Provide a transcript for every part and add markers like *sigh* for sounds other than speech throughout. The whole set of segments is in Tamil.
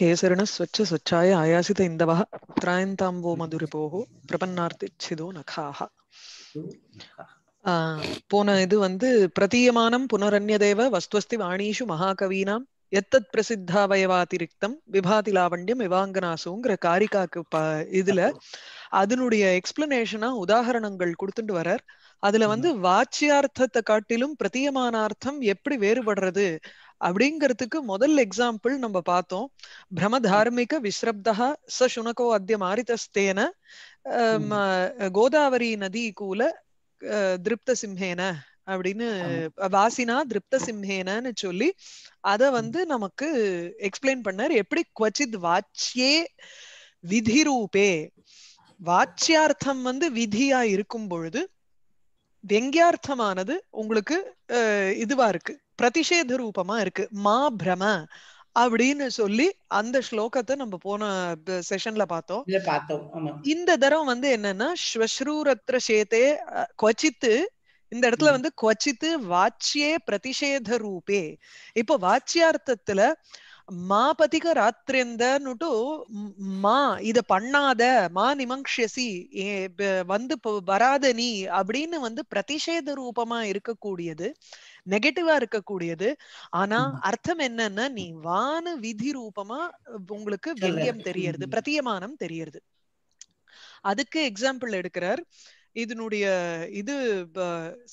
கேசரண ஸ்வச்ச ஸ்வச்சாய ஆயாசித आयासित इन्दवः त्रायन्ताम्बो मधुरिपोः प्रपन्नार्तिच्छिदो नखाः போன இது வந்து பிரதீயமானம் புனரன்யதேவ வஸ்துவஸ்தி வாணீஷு மகாகவீனாம் எத்தத் பிரசித்தாவயவாதிரிக்தம் விபாதி லாவண்யம் விவாங்கனாசுங்கிற காரிகாக்கு இதுல அதனுடைய எக்ஸ்பிளனேஷனா உதாகரணங்கள் கொடுத்துட்டு வர்றார் அதுல வந்து வாச்சியார்த்தத்தை காட்டிலும் அர்த்தம் எப்படி வேறுபடுறது அப்படிங்கிறதுக்கு முதல் எக்ஸாம்பிள் நம்ம பார்த்தோம் பிரம தார்மிக விஸ்ரப்தா ச சுனகோ அத்திய மாரிதஸ்தேன கோதாவரி நதி கூல திருப்த சிம்ஹேன அப்படின்னு வாசினா திருப்த சிம்ஹேனன்னு சொல்லி அத வந்து நமக்கு எக்ஸ்பிளைன் பண்ணார் எப்படி குவச்சித் வாச்சியே விதிரூபே வாச்சியார்த்தம் வந்து விதியா இருக்கும் பொழுது வெங்கியார்த்தமானது உங்களுக்கு இதுவா இருக்கு பிரதிஷேத ரூபமா இருக்கு மா பிரம அப்படின்னு சொல்லி அந்த ஸ்லோகத்தை நம்ம போன செஷன்ல பார்த்தோம் இந்த தரம் வந்து என்னன்னா ஸ்வஸ்ரூரத்ர சேத்தே கொச்சித்து இந்த இடத்துல வந்து கொச்சித்து வாச்சியே பிரதிஷேத ரூபே இப்போ வாச்சியார்த்தத்துல மாபதிக ராத்திரந்தன்னுட்டு மா இத பண்ணாத மா நிமங்ஷசி வந்து வராத நீ அப்படின்னு வந்து பிரதிஷேத ரூபமா இருக்கக்கூடியது நெகட்டிவா இருக்கக்கூடியது ஆனா அர்த்தம் என்னன்னா நீ வான விதி ரூபமா உங்களுக்கு வில்யம் தெரியறது பிரத்தியமானம் தெரியறது அதுக்கு எக்ஸாம்பிள் எடுக்கிறார் இதனுடைய இது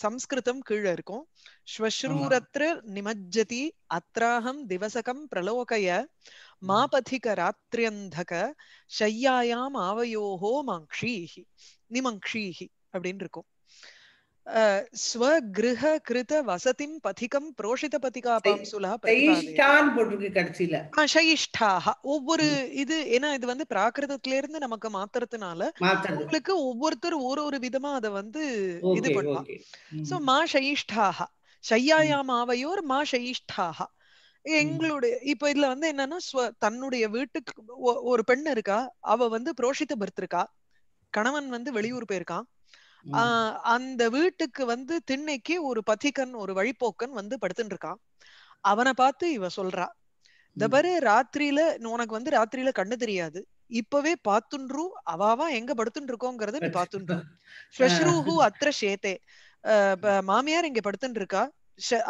சம்ஸ்கிருதம் கீழே இருக்கும் ஸ்வஸ்ரூரத்ர நிமஜ்ஜதி அத்ராஹம் திவசகம் பிரலோகய மாபதிக ராத்ரியந்தக ஷையாயாம் ஆவயோஹோ மாங்க்ஷீஹி நிமங்க்ஷீஹி அப்படின்னு இருக்கும் ஸ்வகிருஹ கிருத வசதிம் பதிகம் புரோஷித பதிகா பாம்சுலா போட்டிருக்கு கடைசியில ஷயிஷ்டாக ஒவ்வொரு இது ஏன்னா இது வந்து பிராகிருதத்துல இருந்து நமக்கு மாத்துறதுனால உங்களுக்கு ஒவ்வொருத்தர் ஒரு ஒரு விதமா அத வந்து இது பண்ணுவாங்க சோ மா ஷயிஷ்டாக ஷையாயாம் ஆவையோர் மா ஷயிஷ்டாக எங்களுடைய இப்ப இதுல வந்து என்னன்னா தன்னுடைய வீட்டுக்கு ஒரு பெண் இருக்கா அவ வந்து புரோஷித பர்த் இருக்கா கணவன் வந்து வெளியூர் போயிருக்கான் அந்த வீட்டுக்கு வந்து திண்ணைக்கு ஒரு பத்திகன் ஒரு வழிபோக்கன் வந்து படுத்துட்டு இருக்கான் அவனை பார்த்து இவ சொல்றா இந்த பாரு ராத்திரியில உனக்கு வந்து ராத்திரியில கண்ணு தெரியாது இப்பவே பாத்துன்று அவாவா எங்க படுத்துட்டு இருக்கோங்கறத நீ பாத்துன்றும் *laughs* ஸ்வஷ்ரூஹு அத்திர சேத்தே மாமியார் இங்க படுத்துட்டு இருக்கா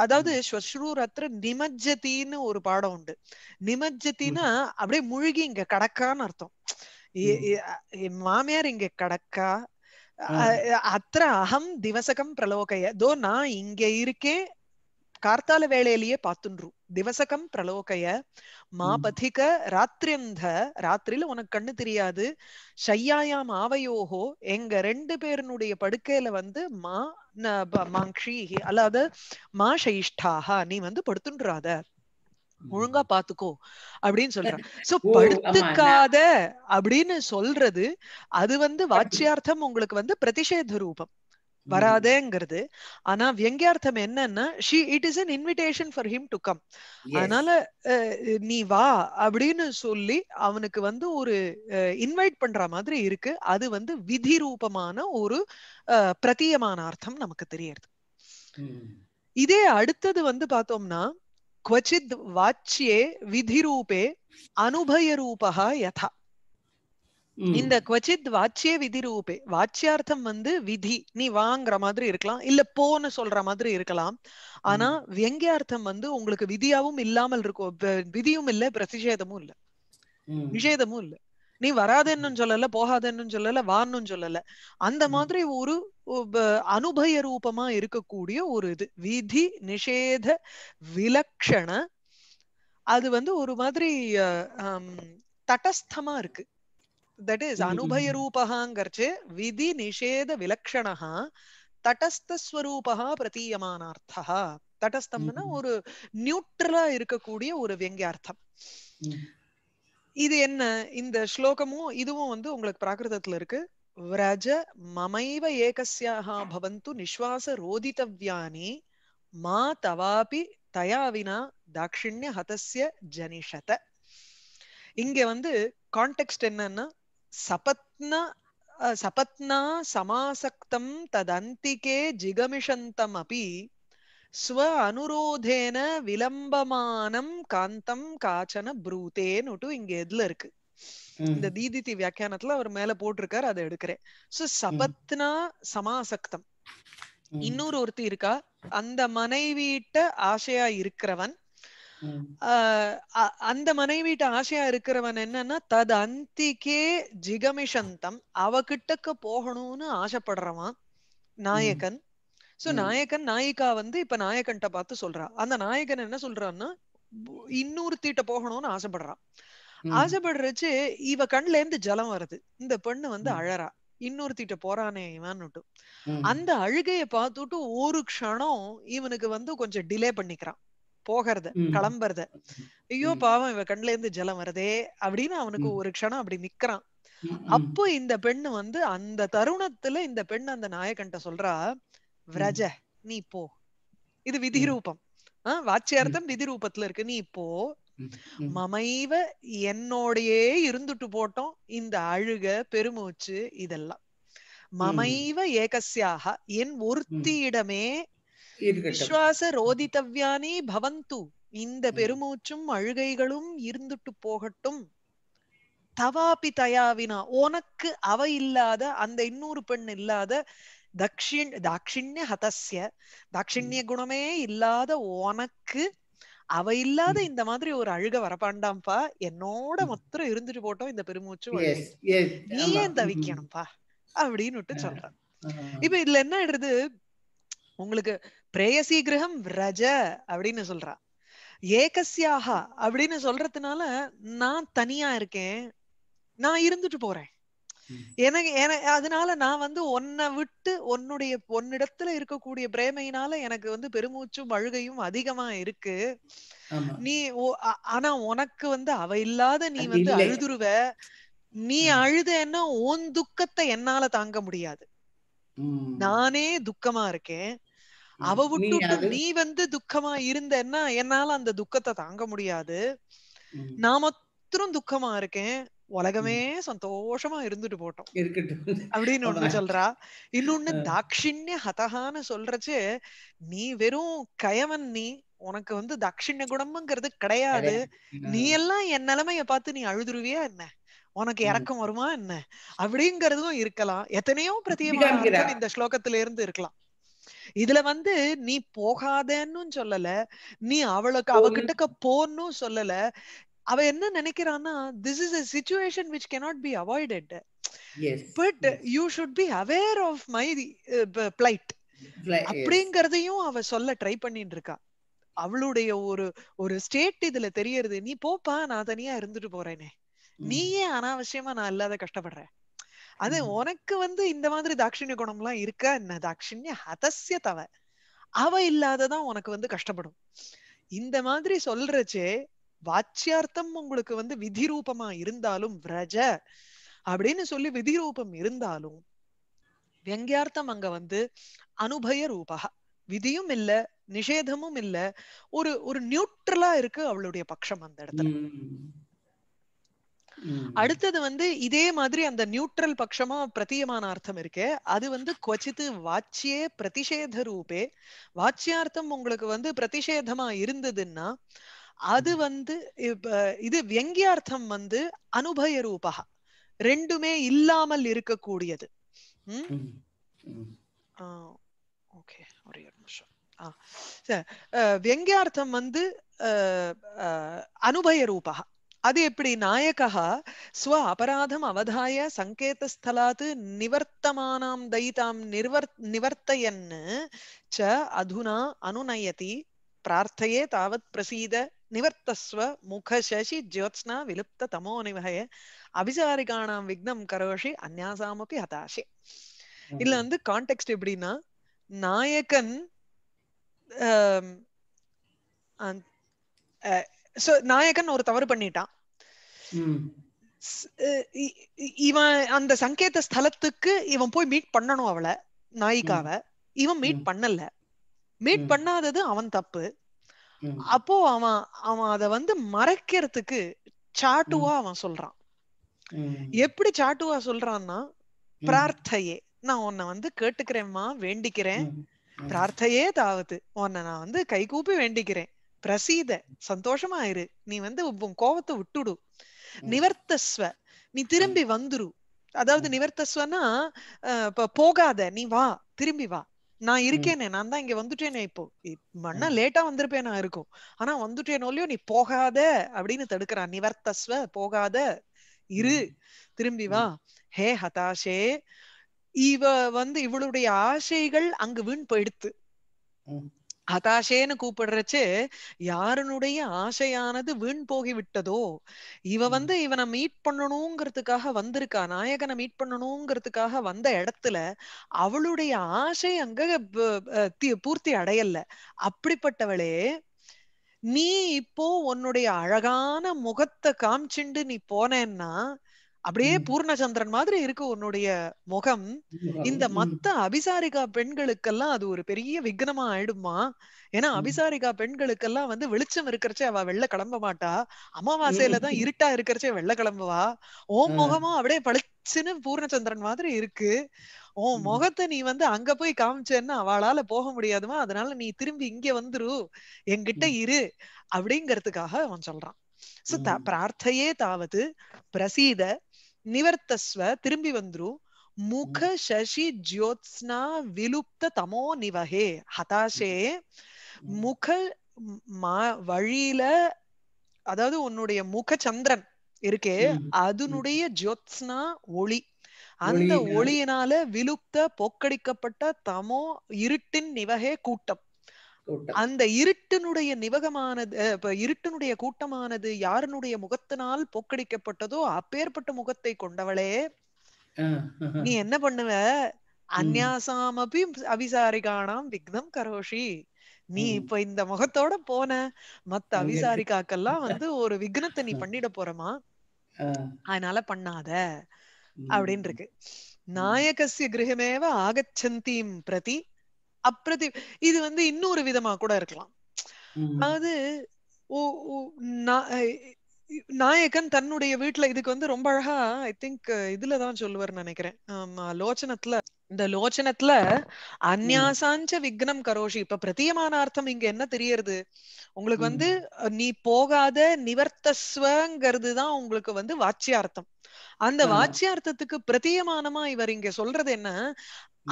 அதாவது ஸ்வஸ்ரூர் அத்திர நிமஜ்ஜத்தின்னு ஒரு பாடம் உண்டு நிமஜ்ஜத்தின்னா அப்படியே முழுகி இங்க கடக்கான்னு அர்த்தம் மாமியார் இங்க கடக்கா அத்திர அகம் திவசகம் பிரலோகைய தோ நான் இங்க இருக்கே கார்த்தால வேளையிலேயே பார்த்துன்று திவசகம் பிரலோகைய மா பதிக ராத்திரியந்த ராத்திரில உனக்கு கண்ணு தெரியாது ஷையாயாம் ஆவையோகோ எங்க ரெண்டு பேருனுடைய படுக்கையில வந்து மா மாங்ஷி அல்லாத மா ஷைஷ்டாக நீ வந்து படுத்துன்றாத ஒழுங்கா பாத்துக்கோ அப்படின்னு சொல்றான் சோ *laughs* படுத்துக்காத அப்படின்னு சொல்றது அது வந்து வாட்சியார்த்தம் உங்களுக்கு வந்து பிரதிஷேத ரூபம் வராதேங்கிறது ஆனா வியங்கியார்த்தம் என்னன்னா she it is an invitation for him to come அதனால நீ வா அப்படின்னு சொல்லி அவனுக்கு வந்து ஒரு இன்வைட் பண்ற மாதிரி இருக்கு அது வந்து விதி ரூபமான ஒரு பிரத்தியமான அர்த்தம் நமக்கு தெரியறது இதே அடுத்தது வந்து பார்த்தோம்னா क्वचिद् वाच्ये विधिरूपे अनुभयरूपः யதா இந்த குவச்சித் வாச்சிய விதி ரூபே வாச்சியார்த்தம் வந்து விதி நீ வாங்குற மாதிரி இருக்கலாம் இல்ல போன்னு சொல்ற மாதிரி இருக்கலாம் ஆனா வியங்கியார்த்தம் வந்து உங்களுக்கு விதியாவும் இல்லாமல் இருக்கும் விதியும் இல்ல பிரதிஷேதமும் இல்ல நிஷேதமும் இல்ல நீ வராதன்னு சொல்லல போகாதேன்னு சொல்லல வான்னு சொல்லல அந்த மாதிரி ஒரு அனுபய ரூபமா இருக்கக்கூடிய ஒரு இது விதி நிஷேத விலக்ஷண அது வந்து ஒரு மாதிரி தட்டஸ்தமா இருக்கு தட் இஸ் அனுபய ரூபகாங்கிறச்சு விதி நிஷேத விலக்ஷணா தட்டஸ்தஸ்வரூபா பிரதீயமானார்த்தா தட்டஸ்தம்னா ஒரு நியூட்ரலா இருக்கக்கூடிய ஒரு வியங்கியார்த்தம் இது என்ன இந்த ஸ்லோகமும் இதுவும் வந்து உங்களுக்கு பிராகிருதத்துல இருக்கு விரஜ மமைவ ஏகஸ்யாஹா பவந்து நிஸ்வாச ரோதித்தவ்யானி மா தவாபி தயா வினா ஹதசிய ஜனிஷத இங்க வந்து கான்டெக்ட் என்னன்னா சபத்னா சபத்னா சமாசக்தம் ததந்திகே ஜிகமிஷந்தம் அப்படி ஸ்வ அனுரோதேன விளம்பமானம் காந்தம் காச்சன ப்ரூதேன்னு இங்க எதுல இருக்கு இந்த தீதித்தி வியாக்கியானத்துல அவர் மேல போட்டிருக்காரு அதை எடுக்கிறேன் சோ சபத்னா சமாசக்தம் இன்னொரு ஒருத்தி இருக்கா அந்த மனைவிட்ட ஆசையா இருக்கிறவன் அந்த மனைவிட்ட ஆசையா இருக்கிறவன் என்னன்னா தது அந்திக்கே ஜிகமிஷந்தம் அவகிட்டக்கு போகணும்னு ஆசைப்படுறவன் நாயகன் சோ நாயகன் நாயிகா வந்து இப்ப நாயகன்ட்ட பார்த்து சொல்றா அந்த நாயகன் என்ன சொல்றான்னா இன்னொரு தீட்ட போகணும்னு ஆசைப்படுறான் ஆசைப்படுறச்சு இவ கண்ல இருந்து ஜலம் வருது இந்த பெண்ணு வந்து அழறா இன்னொரு தீட்ட போறானே இவன்னுட்டு அந்த அழுகைய பார்த்துட்டு ஒரு க்ஷணம் இவனுக்கு வந்து கொஞ்சம் டிலே பண்ணிக்கிறான் போகிறத கிளம்புறத ஐயோ பாவம் இவ கண்ல இருந்து ஜலம் வருதே அப்படின்னு அவனுக்கு ஒரு க்ஷணம் அப்படி நிக்கிறான் அப்போ இந்த பெண்ணு வந்து அந்த தருணத்துல இந்த பெண் அந்த நாயகன்ட்ட சொல்றா விரஜ நீ போ இது விதி ரூபம் வாட்சியார்த்தம் விதி ரூபத்துல இருக்கு நீ போ மமைவ என்னோடையே இருந்துட்டு போட்டோம் இந்த அழுக பெருமூச்சு இதெல்லாம் மமைவ ஏகசியாக என் ஒருத்தியிடமே விஸ்வாச ரோதித்தவ்யானே பவந்து இந்த பெருமூச்சும் அழுகைகளும் இருந்துட்டு போகட்டும் தவாபி தயாவினா உனக்கு அவ இல்லாத அந்த இன்னொரு பெண் இல்லாத தக்ஷிண் தாட்சிண்ய ஹதஸ்ய தாட்சிண்ய குணமே இல்லாத உனக்கு அவ இல்லாத இந்த மாதிரி ஒரு அழுக வரப்பாண்டாம்ப்பா என்னோட மொத்தம் இருந்துட்டு போட்டோம் இந்த பெருமூச்சு நீ ஏன் தவிக்கணும்ப்பா அப்படின்னு சொல்றான் இப்ப இதுல என்ன ஆயிடுறது உங்களுக்கு பிரேயசி கிரகம் ரஜ அப்படின்னு சொல்றா ஏகசியாகா அப்படின்னு சொல்றதுனால நான் தனியா இருக்கேன் நான் இருந்துட்டு போறேன் எனக்கு அதனால நான் வந்து உன்னை விட்டு உன்னுடைய உன்னிடத்துல இருக்கக்கூடிய பிரேமையினால எனக்கு வந்து பெருமூச்சும் அழுகையும் அதிகமா இருக்கு நீ ஆனா உனக்கு வந்து அவ இல்லாத நீ வந்து அழுதுருவ நீ அழுதேன்னா உன் துக்கத்தை என்னால தாங்க முடியாது நானே துக்கமா இருக்கேன் அவ விட்டு நீ வந்து துக்கமா இருந்தன்னா என்னால அந்த துக்கத்தை தாங்க முடியாது நான் மாத்திரம் துக்கமா இருக்கேன் உலகமே சந்தோஷமா இருந்துட்டு போட்டோம் அப்படின்னு ஒண்ணு சொல்றா இன்னொன்னு தாக்ஷிண்ய ஹதகான்னு சொல்றச்சு நீ வெறும் கயவன் நீ உனக்கு வந்து தட்சிண குணம்ங்கிறது கிடையாது நீ எல்லாம் என் நிலைமைய பார்த்து நீ அழுதுருவியா என்ன உனக்கு இறக்கம் வருமா என்ன அப்படிங்கறதும் இருக்கலாம் எத்தனையோ பிரத்தியமான இந்த ஸ்லோகத்துல இருந்து இருக்கலாம் இதுல வந்து நீ போகாதன்னு சொல்லல நீ அவளுக்கு அவகிட்டக்க போன்னு சொல்லல அவ என்ன நினைக்கிறான்னா this is a situation which cannot be avoided but you should be aware of my plight அப்படிங்கறதையும் அவ சொல்ல ட்ரை பண்ணிட்டு இருக்கா அவளுடைய ஒரு ஒரு ஸ்டேட் இதுல தெரியறது நீ போப்பா நான் தனியா இருந்துட்டு போறேனே நீயே அனாவசியமா நான் இல்லாத கஷ்டப்படுற அது உனக்கு வந்து இந்த மாதிரி தாட்சிணிய குணம் எல்லாம் இருக்க என்ன தாட்சிணிய ஹதசிய தவ அவ இல்லாததான் உனக்கு வந்து கஷ்டப்படும் இந்த மாதிரி சொல்றச்சே வாச்சியார்த்தம் உங்களுக்கு வந்து விதி ரூபமா இருந்தாலும் விரஜ அப்படின்னு சொல்லி விதி ரூபம் இருந்தாலும் வியங்கியார்த்தம் அங்க வந்து அனுபய ரூபா விதியும் இல்ல நிஷேதமும் இல்ல ஒரு ஒரு நியூட்ரலா இருக்கு அவளுடைய பட்சம் அந்த இடத்துல அடுத்தது வந்து இதே மாதிரி அந்த நியூட்ரல் பட்சமா பிரதியமான அர்த்தம் இருக்கே அது வந்து கொச்சித்து வாச்சியே பிரதிஷேத ரூபே வாச்சியார்த்தம் உங்களுக்கு வந்து பிரதிஷேதமா இருந்ததுன்னா அது வந்து இது வியங்கியார்த்தம் வந்து அனுபய ரூபா ரெண்டுமே இல்லாமல் இருக்கக்கூடியது ஓகே வியங்கியார்த்தம் வந்து அனுபய ரூபா அது எப்படி நாயகா ஸ்வ அபராதம் அவதாய சங்கேதஸ்தலாத் நிவர்த்தமானாம் தைதாம் நிர்வர் நிவர்த்தையன்னு ச அதுனா அனுநயதி பிரார்த்தையே தாவத் பிரசீத நிவர்த்தஸ்வ முகசசி ஜோத்ஸ்னா விலுப்த தமோ நிவகைய அபிசாரிகாணாம் விக்னம் கரோஷி அந்யாசாமப்பி ஹதாஷி இதுல வந்து கான்டெக்ட் எப்படின்னா நாயகன் சோ நாயகன் ஒரு தவறு பண்ணிட்டான் இவன் அந்த சங்கேத ஸ்தலத்துக்கு இவன் போய் மீட் பண்ணணும் அவளை நாயிகாவ இவன் மீட் பண்ணல மீட் பண்ணாதது அவன் தப்பு அப்போ அவன் அவன் அத வந்து மறைக்கிறதுக்கு சாட்டுவா அவன் சொல்றான் எப்படி சாட்டுவா சொல்றான்னா பிரார்த்தையே நான் உன்னை வந்து கேட்டுக்கிறேம்மா வேண்டிக்கிறேன் பிரார்த்தையே தாவது உன்னை நான் வந்து கைகூப்பி வேண்டிக்கிறேன் பிரசீத சந்தோஷமா இரு நீ வந்து உன் கோவத்தை விட்டுடு நிவர்த்தஸ்வ நீ திரும்பி வந்துரு அதாவது நிவர்த்தஸ்வனா போகாத நீ வா திரும்பி வா நான் இருக்கேனே நான் தான் இங்க வந்துட்டேனே இப்போ மண்ணா லேட்டா வந்திருப்பேன் நான் இருக்கும் ஆனா வந்துட்டேனோலயோ நீ போகாத அப்படின்னு தடுக்கிறான் நிவர்த்தஸ்வ போகாத இரு திரும்பி வா ஹே ஹதாஷே இவ வந்து இவளுடைய ஆசைகள் அங்கு வீண் போயிடுத்து ஹதாஷேன்னு கூப்பிடுறச்சு யாருனுடைய ஆசையானது வீண் போகி விட்டதோ இவ வந்து இவனை மீட் பண்ணணுங்கிறதுக்காக வந்திருக்கா நாயகனை மீட் பண்ணணுங்கிறதுக்காக வந்த இடத்துல அவளுடைய ஆசை அங்க பூர்த்தி அடையல அப்படிப்பட்டவளே நீ இப்போ உன்னுடைய அழகான முகத்தை காமிச்சுண்டு நீ போனேன்னா அப்படியே பூர்ணச்சந்திரன் மாதிரி இருக்கு உன்னுடைய முகம் இந்த மத்த அபிசாரிகா பெண்களுக்கெல்லாம் அது ஒரு பெரிய விக்னமா ஆயிடுமா ஏன்னா அபிசாரிகா பெண்களுக்கெல்லாம் வந்து வெளிச்சம் இருக்கிறச்சே அவ வெள்ள கிளம்ப மாட்டா அமாவாசையில தான் இருட்டா இருக்கிறச்சே வெள்ள கிளம்புவா ஓம் முகமும் அப்படியே பளிச்சுன்னு பூர்ணச்சந்திரன் மாதிரி இருக்கு உன் முகத்தை நீ வந்து அங்க போய் காமிச்சேன்னா அவளால போக முடியாதுமா அதனால நீ திரும்பி இங்க வந்துரு என்கிட்ட இரு அப்படிங்கறதுக்காக அவன் சொல்றான் பிரார்த்தையே தாவது பிரசீத நிவர்த்தஸ்வ திரும்பி வந்துரு முக சசி ஜோத்ஸ்னா விலுப்த தமோ நிவகே ஹதாஷே முக வழியில அதாவது உன்னுடைய முக சந்திரன் இருக்கே அதனுடைய ஜோத்ஸ்னா ஒளி அந்த ஒளியினால விலுப்த போக்கடிக்கப்பட்ட தமோ இருட்டின் நிவகே கூட்டம் அந்த இருட்டினுடைய நிவகமானது இருட்டினுடைய கூட்டமானது யாருனுடைய முகத்தினால் போக்கடிக்கப்பட்டதோ அப்பேற்பட்ட முகத்தை கொண்டவளே நீ என்ன பண்ணுவ அந்யாசாம் அப்படி விக்னம் கரோஷி நீ இப்ப இந்த முகத்தோட போன மத்த அவிசாரிக்காக்கெல்லாம் வந்து ஒரு விக்னத்தை நீ பண்ணிட போறமா அதனால பண்ணாத அப்படின்னு இருக்கு நாயகசிய கிரகமேவ ஆகச்சந்தீம் பிரதி அப்பிரதி இது வந்து இன்னொரு விதமா கூட இருக்கலாம் அதாவது நாயகன் தன்னுடைய வீட்டுல இதுக்கு வந்து ரொம்ப அழகா ஐ திங்க் இதுலதான் சொல்லுவார் நினைக்கிறேன் லோச்சனத்துல இந்த லோச்சனத்துல அந்யாசாஞ்ச விக்னம் கரோஷி இப்ப பிரத்தியமான அர்த்தம் இங்க என்ன தெரியறது உங்களுக்கு வந்து நீ போகாத நிவர்த்தஸ்வங்கிறது தான் உங்களுக்கு வந்து வாச்சியார்த்தம் அந்த வாட்சியார்த்தத்துக்கு பிரத்தியமானமா இவர் இங்க சொல்றது என்ன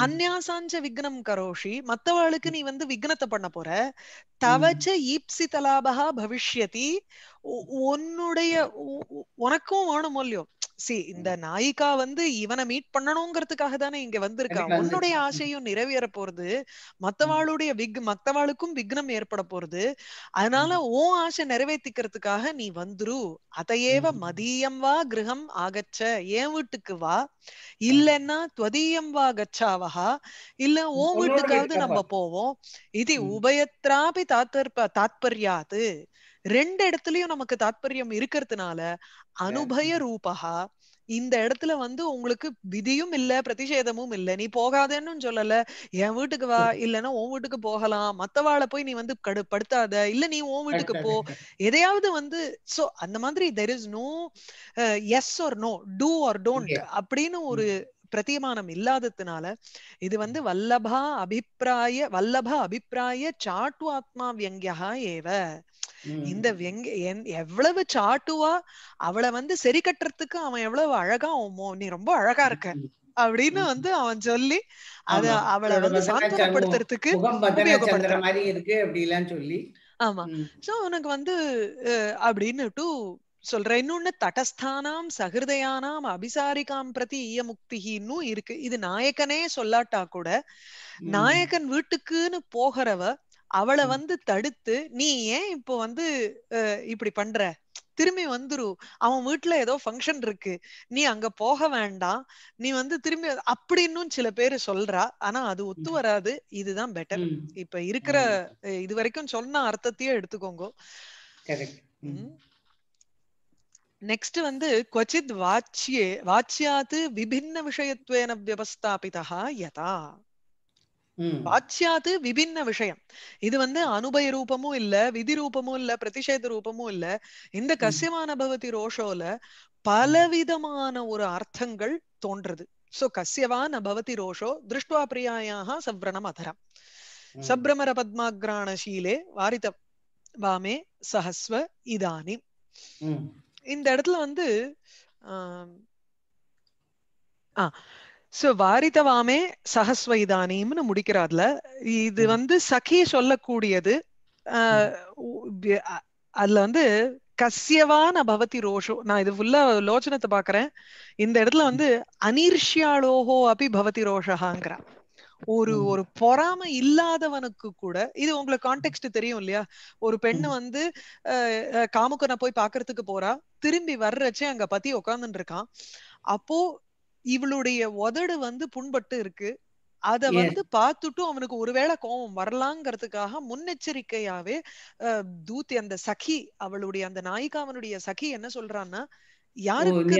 அந்நியாசாஞ்ச விக்னம் கரோஷி மத்தவாளுக்கு நீ வந்து விக்னத்தை பண்ண போற தவச்ச ஈப்சி தலாபகா பவிஷ்யதி உன்னுடைய உனக்கும் வேணும் இல்லையோ சி இந்த நாயிகா வந்து இவனை மீட் பண்ணணுங்கிறதுக்காக தானே இங்க வந்திருக்கா உன்னுடைய ஆசையும் நிறைவேற போறது மத்தவாளுடைய விக் மத்தவாளுக்கும் விக்னம் ஏற்பட போறது அதனால ஓ ஆசை நிறைவேற்றிக்கிறதுக்காக நீ வந்துரு அதையேவ மதியம் வா கிரகம் ஆகச்ச என் வீட்டுக்கு வா இல்லன்னா துவதியம் வா கச்சாவஹா இல்ல ஓ வீட்டுக்காவது நம்ம போவோம் இது உபயத்ராபி தாத்தர் தாத்பர்யாது ரெண்டு இடத்துலயும் நமக்கு தாத்பரியம் இருக்கிறதுனால அனுபய ரூபகா இந்த இடத்துல வந்து உங்களுக்கு விதியும் இல்ல பிரதிஷேதமும் இல்ல நீ போகாதேன்னு சொல்லல என் வீட்டுக்கு வா இல்லன்னா உன் வீட்டுக்கு போகலாம் மத்தவாளை போய் நீ வந்து கடு படுத்தாத இல்ல நீ உன் வீட்டுக்கு போ எதையாவது வந்து சோ அந்த மாதிரி there is no yes or no do or don't அப்படின்னு ஒரு பிரதிமானம் இல்லாததுனால இது வந்து வல்லபா அபிப்பிராய வல்லபா அபிப்பிராய சாட்டு ஆத்மா வியங்கியா ஏவ இந்த வெங்க எவ்வளவு சாட்டுவா அவளை வந்து சரி கட்டுறதுக்கு அவன் எவ்வளவு அழகா நீ ரொம்ப அழகா இருக்க அப்படின்னு வந்து அவன் சொல்லி அத அவளை வந்து சாந்தப்படுத்துறதுக்கு மாதிரி இருக்கு அப்படிலாம் சொல்லி ஆமா சோ உனக்கு வந்து அப்படின்னு டூ சொல்ற இன்னொன்னு தடஸ்தானாம் சகிருதயானாம் அபிசாரிகாம் பிரதி ஈய முக்திகின்னு இருக்கு இது நாயகனே சொல்லாட்டா கூட நாயகன் வீட்டுக்குன்னு போகிறவ அவளை வந்து தடுத்து நீ ஏன் இப்போ வந்து இப்படி பண்ற திரும்பி வந்துரு அவன் வீட்டுல ஏதோ ஃபங்க்ஷன் இருக்கு நீ அங்க போக வேண்டாம் நீ வந்து திரும்பி அப்படின்னு சில பேரு சொல்றா ஆனா அது ஒத்து வராது இதுதான் பெட்டர் இப்ப இருக்கிற இது வரைக்கும் சொன்ன அர்த்தத்தையே எடுத்துக்கோங்க நெக்ஸ்ட் வந்து கொச்சித் வாச்சியே வாச்சியாத்து விபின்ன விஷயத்வேன வியவஸ்தாபிதா யதா வாச்சியாது விபின்ன விஷயம் இது வந்து அனுபய ரூபமும் இல்ல விதி ரூபமும் இல்ல பிரதிஷேத ரூபமும் இல்ல இந்த கசியமான பவதி ரோஷோல பலவிதமான ஒரு அர்த்தங்கள் தோன்றது சோ கசியவான் பவதி ரோஷோ திருஷ்டுவா பிரியாயாக சவ்ரணம் அதரம் சப்ரமர பத்மாகிராணசீலே வாரித வாமே சஹஸ்வ இதானி இந்த இடத்துல வந்து ஆஹ் சோ வாரிதவாமே சஹஸ்வைதானியம்னு முடிக்கிறாதுல இது வந்து சகி சொல்லக்கூடியது அதுல வந்து கசியவான பவதி ரோஷோ நான் இது ஃபுல்லா லோச்சனத்தை பாக்குறேன் இந்த இடத்துல வந்து அனிர்ஷியாலோகோ அப்படி பவதி ரோஷகாங்கிறான் ஒரு ஒரு பொறாம இல்லாதவனுக்கு கூட இது உங்களுக்கு கான்டெக்ட் தெரியும் இல்லையா ஒரு பெண்ணு வந்து காமுக்கனை போய் பாக்குறதுக்கு போறா திரும்பி வர்றச்சே அங்க பத்தி உட்காந்துட்டு இருக்கான் அப்போ இவளுடைய உதடு வந்து புண்பட்டு இருக்கு அத வந்து பார்த்துட்டும் அவனுக்கு ஒருவேளை கோபம் வரலாங்கிறதுக்காக முன்னெச்சரிக்கையாவே தூத்தி அந்த சகி அவளுடைய அந்த நாயிகாவனுடைய சகி என்ன சொல்றான்னா யாருக்கு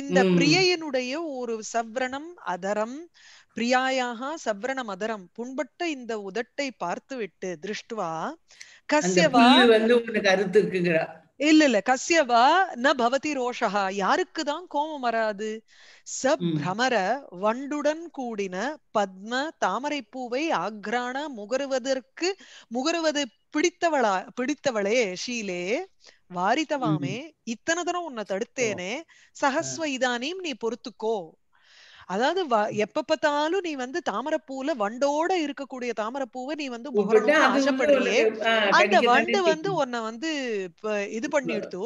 இந்த பிரியையனுடைய ஒரு சவ்ரணம் அதரம் பிரியாயாக சவ்ரணம் அதரம் புண்பட்ட இந்த உதட்டை பார்த்து விட்டு திருஷ்டுவா கசியவா வந்து இல்ல இல்ல கசியவா ந பவதி ரோஷா யாருக்கு தான் கோபம் வராது ச பிரமர வண்டுடன் கூடின பத்ம தாமரை பூவை ஆக்ரான முகருவதற்கு முகருவது பிடித்தவளா பிடித்தவளே ஷீலே வாரித்தவாமே இத்தனை தரம் உன்னை தடுத்தேனே சஹஸ்வ இதானியும் நீ பொறுத்துக்கோ அதாவது எப்ப பார்த்தாலும் நீ வந்து தாமரைப்பூல வண்டோட இருக்கக்கூடிய தாமரப்பூவை நீ வந்து ஆசைப்படுறியே அந்த வண்டு வந்து உன்னை வந்து இது பண்ணி எடுத்து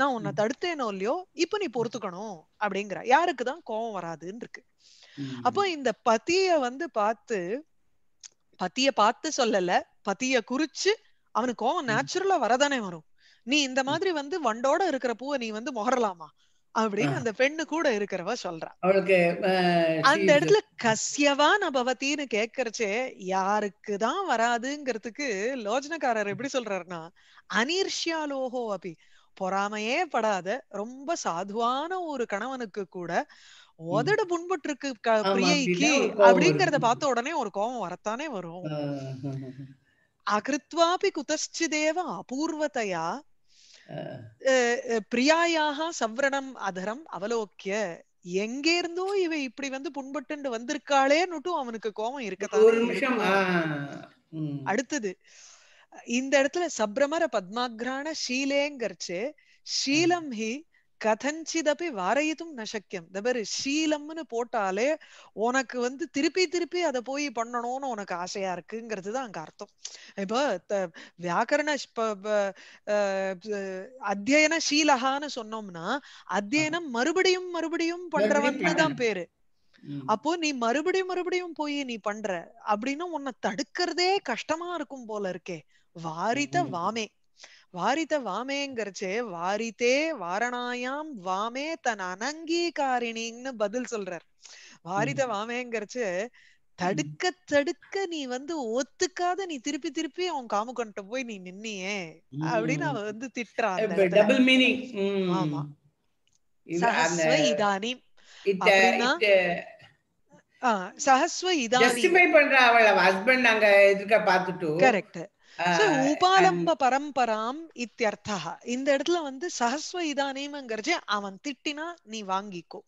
நான் உன்னை தடுத்தேனோ இல்லையோ இப்ப நீ பொறுத்துக்கணும் அப்படிங்கிற யாருக்குதான் கோவம் வராதுன்னு இருக்கு அப்போ இந்த பத்திய வந்து பார்த்து பத்திய பார்த்து சொல்லல பத்திய குறிச்சு அவனுக்கு கோவம் நேச்சுரலா வரதானே வரும் நீ இந்த மாதிரி வந்து வண்டோட இருக்கிற பூவை நீ வந்து முகரலாமா அப்படின்னு அந்த பெண்ணு கூட இருக்கிறவ சொல்றான் அந்த இடத்துல கசியவா நபவத்தின்னு கேக்குறச்சே யாருக்குதான் வராதுங்கிறதுக்கு லோஜனக்காரர் எப்படி சொல்றாருன்னா அனிர்ஷியா லோகோ பொறாமையே படாத ரொம்ப சாதுவான ஒரு கணவனுக்கு கூட உதடு புண்பட்டு இருக்கு பிரியைக்கு அப்படிங்கறத பார்த்த உடனே ஒரு கோபம் வரத்தானே வரும் அகிருத்வாபி குதஷ்டிதேவ அபூர்வத்தையா பிரியாயாக சவரணம் அதரம் அவலோக்கிய எங்கே இருந்தோ இவ இப்படி வந்து புண்பட்டு வந்திருக்காளேன்னுட்டும் அவனுக்கு கோபம் இருக்கத்தான் அடுத்தது இந்த இடத்துல சப்ரமர பத்மாகிரான ஷீலேங்கர்ச்சு ஷீலம் ஹி கதஞ்சிதப்பி வரையதும் ந சக்கியம் இந்த பேரு ஷீலம்னு போட்டாலே உனக்கு வந்து திருப்பி திருப்பி அதை போய் பண்ணணும்னு உனக்கு ஆசையா இருக்குங்கிறது தான் அங்க அர்த்தம் இப்போ வியாக்கரண அத்தியன ஷீலகான்னு சொன்னோம்னா அத்தியனம் மறுபடியும் மறுபடியும் பண்றவன்னு தான் பேரு அப்போ நீ மறுபடியும் மறுபடியும் போய் நீ பண்ற அப்படின்னு உன்னை தடுக்கிறதே கஷ்டமா இருக்கும் போல இருக்கே வாரித்த வாமே வாரித வாமேங்கிறச்சே வாரித்தே வாரணாயாம் வாமே தன் அனங்கீகாரிணின்னு பதில் சொல்றார் வாரித வாமேங்கிறச்சு தடுக்க தடுக்க நீ வந்து ஒத்துக்காத நீ திருப்பி திருப்பி அவன் காமுகன்ட்ட போய் நீ நின்னியே அப்படின்னு அவ வந்து திட்டுறான் ஆமா சஹஸ்வ இதானி சஹஸ்வ இதானி பண்ற அவள ஹஸ்பண்ட் அங்க இருக்க பாத்துட்டு கரெக்ட் உபாலம்ப பரம்பராம் இத்தியர்த்தா இந்த இடத்துல வந்து சஹஸ்வ இதானீம்ங்கிறச்சு அவன் திட்டினா நீ வாங்கிக்கோ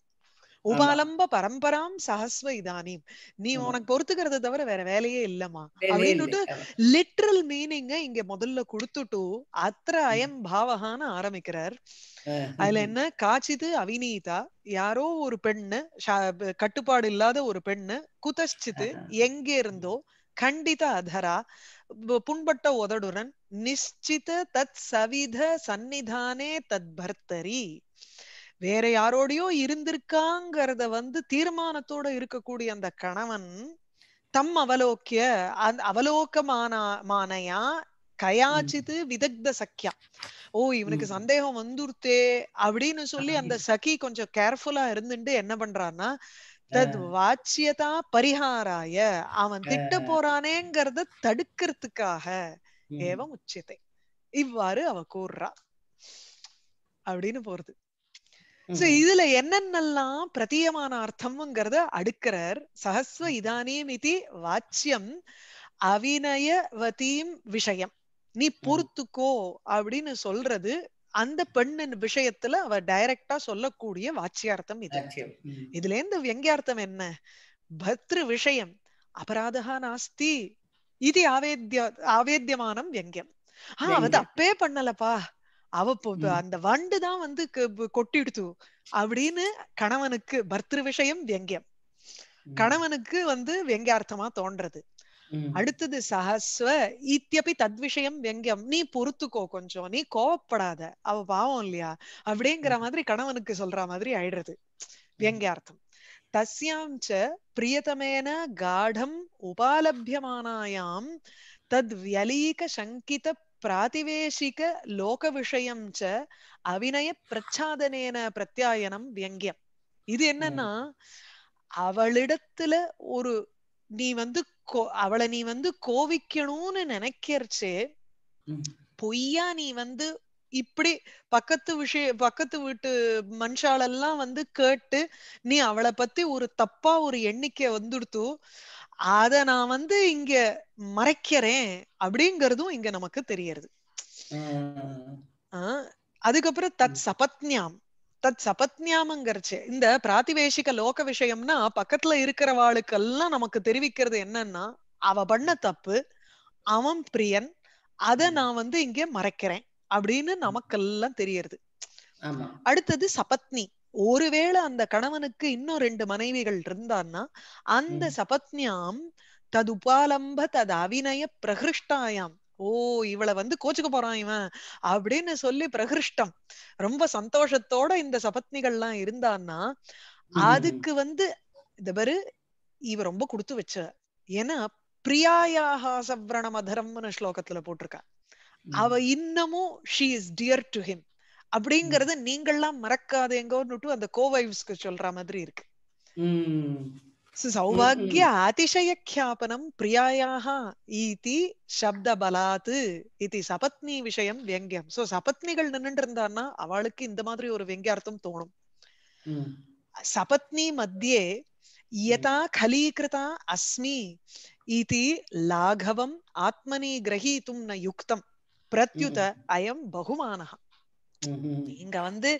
உபாலம்ப பரம்பராம் சஹஸ்வ இதானேம் நீ உனக்கு பொறுத்துக்கிறத தவிர வேற வேலையே இல்லமா அப்படின்னுட்டு லிட்ரல் மீனிங்க இங்க முதல்ல கொடுத்துட்டு அத்திர அயம் பாவகான ஆரம்பிக்கிறார் அதுல என்ன காச்சிது அவிநீதா யாரோ ஒரு பெண்ணு கட்டுப்பாடு இல்லாத ஒரு பெண்ணு குதச்சிது எங்க இருந்தோ கண்டித அதரா புண்பட்ட உதடுடன் நிச்சித தத் சவித சந்நிதானே தத் பர்த்தரி வேற யாரோடையோ இருந்திருக்காங்கிறத வந்து தீர்மானத்தோட இருக்கக்கூடிய அந்த கணவன் தம் அவலோக்கிய அந் அவலோக்கமான மானையா விதக்த சக்கியா ஓ இவனுக்கு சந்தேகம் வந்துருத்தே அப்படின்னு சொல்லி அந்த சகி கொஞ்சம் கேர்ஃபுல்லா இருந்துட்டு என்ன பண்றான்னா தத் வாச்சியதா பரிஹாராய அவன் திட்ட போறானேங்கிறத தடுக்கிறதுக்காக ஏவம் உச்சத்தை இவ்வாறு அவ கூறுறா அப்படின்னு போறது சோ இதுல என்னென்னலாம் பிரதியமான அர்த்தம்ங்கிறத அடுக்கிறார் சஹஸ்வ இதானியம் இது வாச்சியம் அவினயவதீம் விஷயம் நீ பொறுத்துக்கோ அப்படின்னு சொல்றது அந்த பெண்ணின் விஷயத்துல அவ டைரக்டா சொல்லக்கூடிய வாச்சியார்த்தம் இது இதுல இருந்து வியங்கியார்த்தம் என்ன பத்ரு விஷயம் அபராதகா நாஸ்தி இது ஆவேத்திய ஆவேத்தியமானம் வியங்கியம் ஆஹ் அவ அப்பே பண்ணலப்பா அவ அந்த வண்டு தான் வந்து கொட்டிடுத்து அப்படின்னு கணவனுக்கு பர்த்திரு விஷயம் வியங்கியம் கணவனுக்கு வந்து வியங்கியார்த்தமா தோன்றது அடுத்தது சஹஸ்வ இத்தியப்பி விஷயம் வெங்கியம் நீ பொறுத்துக்கோ கொஞ்சம் நீ கோவப்படாத அவ பாவம் இல்லையா அப்படிங்கிற மாதிரி கணவனுக்கு சொல்ற மாதிரி ஆயிடுறது வியங்கியார்த்தம் தஸ்யாம் ச பிரியதமேன காடம் உபாலபியமானாயாம் தத் வியலீக சங்கித பிராதிவேசிக லோக விஷயம் ச அவிநய பிரச்சாதனேன பிரத்யாயனம் வியங்கியம் இது என்னன்னா அவளிடத்துல ஒரு நீ வந்து அவளை நீ வந்து கோவிக்கணும்னு நினைக்கிறச்சு பொய்யா நீ வந்து இப்படி பக்கத்து விஷய பக்கத்து வீட்டு மனுஷாலெல்லாம் வந்து கேட்டு நீ அவளை பத்தி ஒரு தப்பா ஒரு எண்ணிக்கை வந்துடுத்து அத நான் வந்து இங்க மறைக்கிறேன் அப்படிங்கறதும் இங்க நமக்கு தெரியறது ஆஹ் அதுக்கப்புறம் தத் சபத்னியாம் தத் சபத்ஞாமங்கர் இந்த பிராத்திவேசிக லோக விஷயம்னா பக்கத்துல இருக்கிறவாளுக்கெல்லாம் நமக்கு தெரிவிக்கிறது என்னன்னா அவ பண்ண தப்பு அவன் பிரியன் அத நான் வந்து இங்க மறைக்கிறேன் அப்படின்னு நமக்கெல்லாம் தெரியறது அடுத்தது சபத்னி ஒருவேளை அந்த கணவனுக்கு இன்னும் ரெண்டு மனைவிகள் இருந்தான்னா அந்த தது ததுபாலம்ப தது அவிநய பிரகிருஷ்டாயாம் ஓ இவளை வந்து கோச்சுக்க போறான் இவன் அப்படின்னு சொல்லி பிரகிருஷ்டம் ரொம்ப சந்தோஷத்தோட இந்த சபத்னிகள்லாம் இருந்தான்னா அதுக்கு வந்து இந்த பாரு இவ ரொம்ப கொடுத்து வச்ச ஏன்னா பிரியாயாக மதரம்னு ஸ்லோகத்துல போட்டிருக்கா அவ இன்னமும் she is dear to him அப்படிங்கறத நீங்கள்லாம் மறக்காதேங்கோன்னுட்டு அந்த கோவைவ்ஸ்க்கு சொல்ற மாதிரி இருக்கு सौभाग्य अतिशयख्यापनं प्रियायाः इति சப்தபலாத்து இது சபத்னி விஷயம் வியங்கியம் சோ சபத்னிகள் நின்றுட்டு இருந்தான்னா அவளுக்கு இந்த மாதிரி ஒரு வியங்கியார்த்தம் தோணும் சபத்னி மத்தியே யதா கலீகிருதா அஸ்மி இது லாகவம் ஆத்மனி கிரகீத்தும் ந யுக்தம் பிரத்யுத அயம் பகுமானஹா இங்க வந்து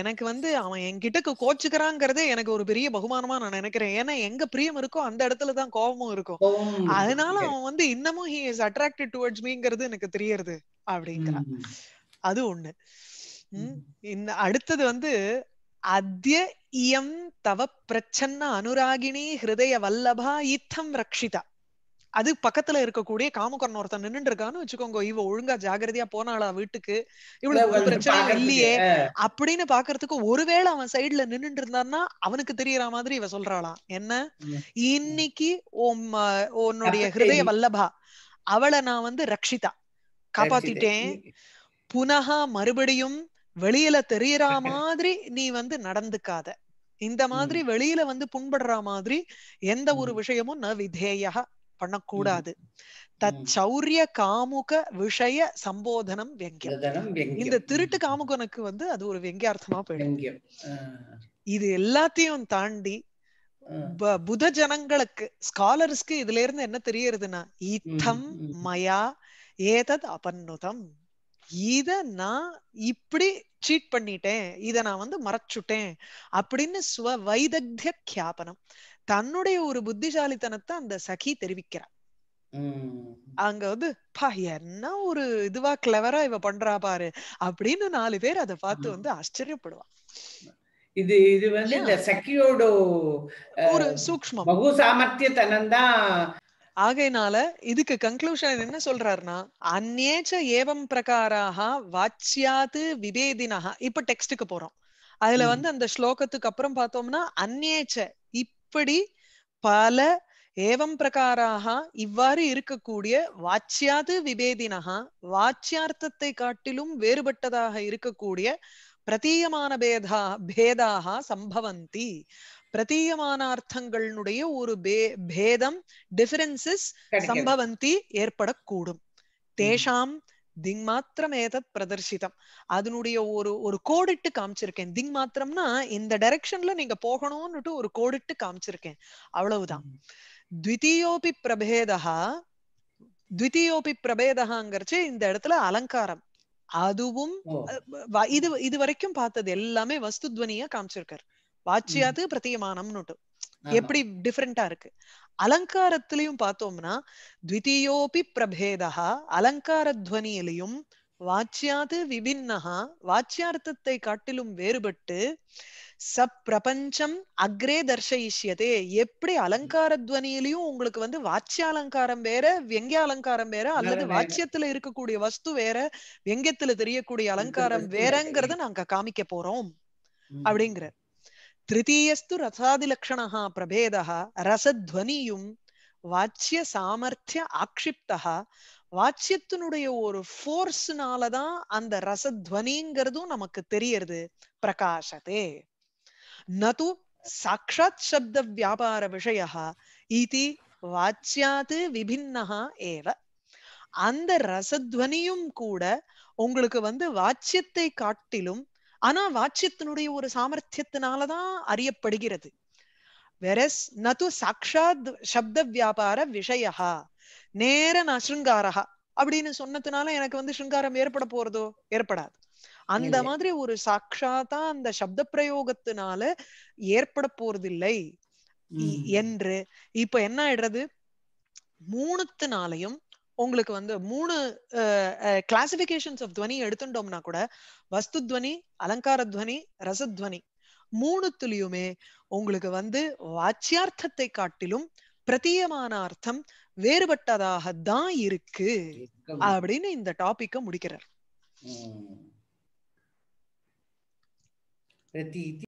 எனக்கு வந்து அவன் என்கிட்ட கோச்சுக்கிறாங்கிறதே எனக்கு ஒரு பெரிய பகுமானமா நான் நினைக்கிறேன் ஏன்னா எங்க பிரியம் இருக்கோ அந்த இடத்துலதான் கோபமும் இருக்கும் அதனால அவன் வந்து இன்னமும் ஹி இஸ் அட்ராக்டட் டுவர்ட்ஸ் மீங்கிறது எனக்கு தெரியறது அப்படிங்கிறான் அது ஒண்ணு இந்த அடுத்தது வந்து அத்ய இயம் தவ பிரச்சன்ன அனுராகிணி ஹிருதய வல்லபா இத்தம் ரக்ஷிதா அது பக்கத்துல இருக்கக்கூடிய காமக்கரன் ஒருத்தன் நின்றுட்டு இருக்கான்னு வச்சுக்கோங்க இவ ஒழுங்கா ஜாகிரதையா போனாளா வீட்டுக்கு இவ்வளவு பிரச்சனை இல்லையே அப்படின்னு பாக்குறதுக்கு ஒருவேளை அவன் சைடுல நின்றுட்டு இருந்தான்னா அவனுக்கு தெரியற மாதிரி இவ சொல்றாளாம் என்ன இன்னைக்கு உன்னுடைய ஹிருதய வல்லபா அவளை நான் வந்து ரக்ஷிதா காப்பாத்திட்டேன் புனகா மறுபடியும் வெளியில தெரியற மாதிரி நீ வந்து நடந்துக்காத இந்த மாதிரி வெளியில வந்து புண்படுற மாதிரி எந்த ஒரு விஷயமும் ந விதேயா பண்ணக்கூடாது தச்சௌரிய காமுக விஷய சம்போதனம் வெங்கியம் இந்த திருட்டு காமுகனுக்கு வந்து அது ஒரு வெங்கியார்த்தமா போயிடும் இது எல்லாத்தையும் தாண்டி புத ஜனங்களுக்கு ஸ்காலர்ஸ்க்கு இதுல இருந்து என்ன தெரியறதுன்னா இத்தம் மயா ஏதத் அபன்னுதம் இத நான் இப்படி சீட் பண்ணிட்டேன் இத நான் வந்து மறைச்சுட்டேன் அப்படின்னு சுவ வைதக்திய கியாபனம் தன்னுடைய ஒரு புத்திசாலித்தனத்தை அந்த சகி தெரிவிக்கிறார் அங்க வந்து பா என்ன ஒரு இதுவா கிளவரா இவ பண்றா பாரு அப்படின்னு நாலு பேர் அதை பார்த்து வந்து ஆச்சரியப்படுவான் இது இது வந்து இந்த சக்கியோட ஒரு சூக்மம் பகு ஆகையினால இதுக்கு கன்க்ளூஷன் என்ன சொல்றாருன்னா அந்நேச்ச ஏவம் பிரகாராக வாச்சியாது விபேதினஹா இப்ப டெக்ஸ்டுக்கு போறோம் அதுல வந்து அந்த ஸ்லோகத்துக்கு அப்புறம் பார்த்தோம்னா அந்நேச்ச இப்படி பல ஏவம் பிரகாராக இவ்வாறு இருக்கக்கூடிய வாச்சியாது விபேதினகா வாச்சியார்த்தத்தை காட்டிலும் வேறுபட்டதாக இருக்கக்கூடிய பிரதீயமான பேதா பேதாக சம்பவந்தி பிரதீயமான அர்த்தங்களுடைய ஒரு பேதம் டிஃபரன்சஸ் சம்பவந்தி ஏற்படக்கூடும் தேஷாம் திங் மாத்திரம் ஏத பிரதர்சிதம் அதனுடைய ஒரு ஒரு கோடிட்டு காமிச்சிருக்கேன் திங் மாத்திரம்னா இந்த டைரக்ஷன்ல நீங்க போகணும்னுட்டு ஒரு கோடிட்டு காமிச்சிருக்கேன் அவ்வளவுதான் த்விதீயோபி பிரபேதா த்விதீயோபி பிரபேதகாங்கிறச்சு இந்த இடத்துல அலங்காரம் அதுவும் இது இது வரைக்கும் பார்த்தது எல்லாமே வஸ்துத்வனியா காமிச்சிருக்காரு வாச்சியாது பிரத்தியமானம்னுட்டு எப்படி டிஃபரெண்டா இருக்கு அலங்காரத்திலையும் பார்த்தோம்னா த்விதியோபி பிரபேதா அலங்காரத்வனியிலையும் வாச்சியாது விபின்னஹா வாச்சியார்த்தத்தை காட்டிலும் வேறுபட்டு சப்பிரபஞ்சம் அக்ரே தர்ஷயிஷ்யதே எப்படி அலங்கார துவனியிலையும் உங்களுக்கு வந்து வாட்சிய அலங்காரம் வேற வெங்கிய அலங்காரம் வேற அல்லது வாட்சியத்துல இருக்கக்கூடிய வஸ்து வேற வெங்கியத்துல தெரியக்கூடிய அலங்காரம் வேறங்கிறத நாங்க காமிக்க போறோம் அப்படிங்கிற திருத்தீயஸ்து ரசாதிலக்ஷணா ప్రభేద ரசத்வனியும் வாட்சிய சாமர்த்திய ஆக்ஷிப்தா வாட்சியத்தினுடைய ஒரு ஃபோர்ஸ்னாலதான் அந்த ரசத்வனிங்கிறதும் நமக்கு தெரியறது பிரகாசத்தே நது சாட்சாத் சப்த வியாபார விஷய இது வாட்சியாது விபின்னா ஏவ அந்த ரசத்வனியும் கூட உங்களுக்கு வந்து வாச்சியத்தை காட்டிலும் ஆனா வாச்சியத்தினுடைய ஒரு சாமர்த்தியத்தினாலதான் அறியப்படுகிறது வெரஸ் நது சாட்சாத் சப்த வியாபார விஷயா நேர நான் அப்படின்னு சொன்னதுனால எனக்கு வந்து சுங்காரம் ஏற்பட போறதோ ஏற்படாது அந்த மாதிரி ஒரு சாட்சாத்தா அந்த சப்த பிரயோகத்தினால ஏற்பட போறதில்லை என்று இப்ப என்ன ஆயிடுறது மூணுத்தினாலையும் உங்களுக்கு வந்து மூணு கிளாசிபிகேஷன்ஸ் ஆஃப் துவனி எடுத்துட்டோம்னா கூட வஸ்து துவனி அலங்கார துவனி ரசத்வனி மூணுத்துலயுமே உங்களுக்கு வந்து வாச்சியார்த்தத்தை காட்டிலும் பிரதீயமான அர்த்தம் வேறுபட்டதாக தான் இருக்கு அப்படின்னு இந்த டாபிக்க முடிக்கிறார்